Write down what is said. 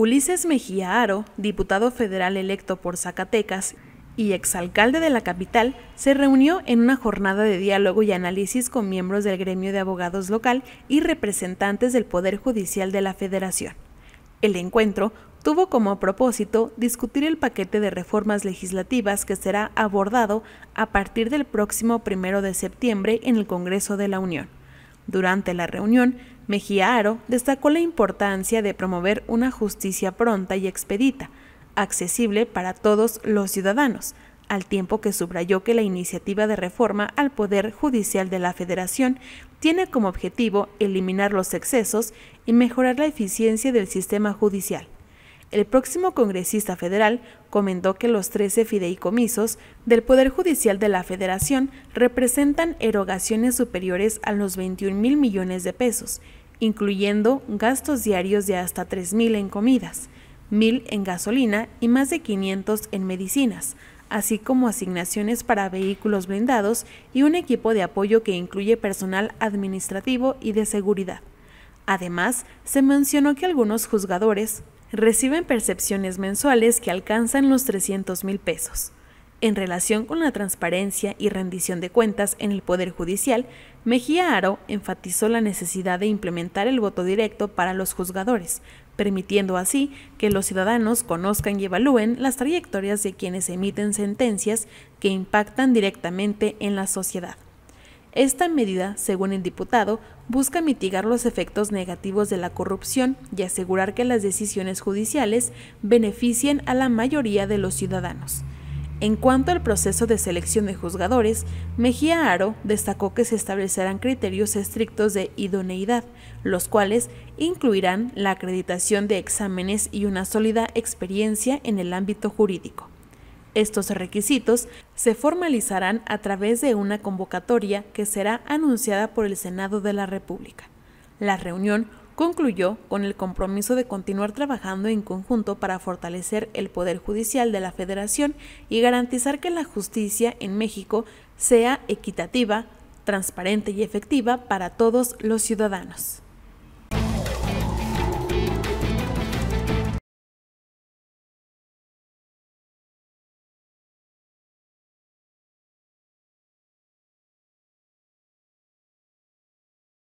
Ulises Mejía Aro, diputado federal electo por Zacatecas y exalcalde de la capital, se reunió en una jornada de diálogo y análisis con miembros del gremio de abogados local y representantes del Poder Judicial de la Federación. El encuentro tuvo como propósito discutir el paquete de reformas legislativas que será abordado a partir del próximo primero de septiembre en el Congreso de la Unión. Durante la reunión Mejía Aro destacó la importancia de promover una justicia pronta y expedita, accesible para todos los ciudadanos, al tiempo que subrayó que la iniciativa de reforma al Poder Judicial de la Federación tiene como objetivo eliminar los excesos y mejorar la eficiencia del sistema judicial. El próximo congresista federal comentó que los 13 fideicomisos del Poder Judicial de la Federación representan erogaciones superiores a los 21 mil millones de pesos incluyendo gastos diarios de hasta 3.000 en comidas, 1.000 en gasolina y más de 500 en medicinas, así como asignaciones para vehículos blindados y un equipo de apoyo que incluye personal administrativo y de seguridad. Además, se mencionó que algunos juzgadores reciben percepciones mensuales que alcanzan los 300.000 mil pesos. En relación con la transparencia y rendición de cuentas en el Poder Judicial, Mejía Aro enfatizó la necesidad de implementar el voto directo para los juzgadores, permitiendo así que los ciudadanos conozcan y evalúen las trayectorias de quienes emiten sentencias que impactan directamente en la sociedad. Esta medida, según el diputado, busca mitigar los efectos negativos de la corrupción y asegurar que las decisiones judiciales beneficien a la mayoría de los ciudadanos. En cuanto al proceso de selección de juzgadores, Mejía Aro destacó que se establecerán criterios estrictos de idoneidad, los cuales incluirán la acreditación de exámenes y una sólida experiencia en el ámbito jurídico. Estos requisitos se formalizarán a través de una convocatoria que será anunciada por el Senado de la República. La reunión concluyó con el compromiso de continuar trabajando en conjunto para fortalecer el Poder Judicial de la Federación y garantizar que la justicia en México sea equitativa, transparente y efectiva para todos los ciudadanos.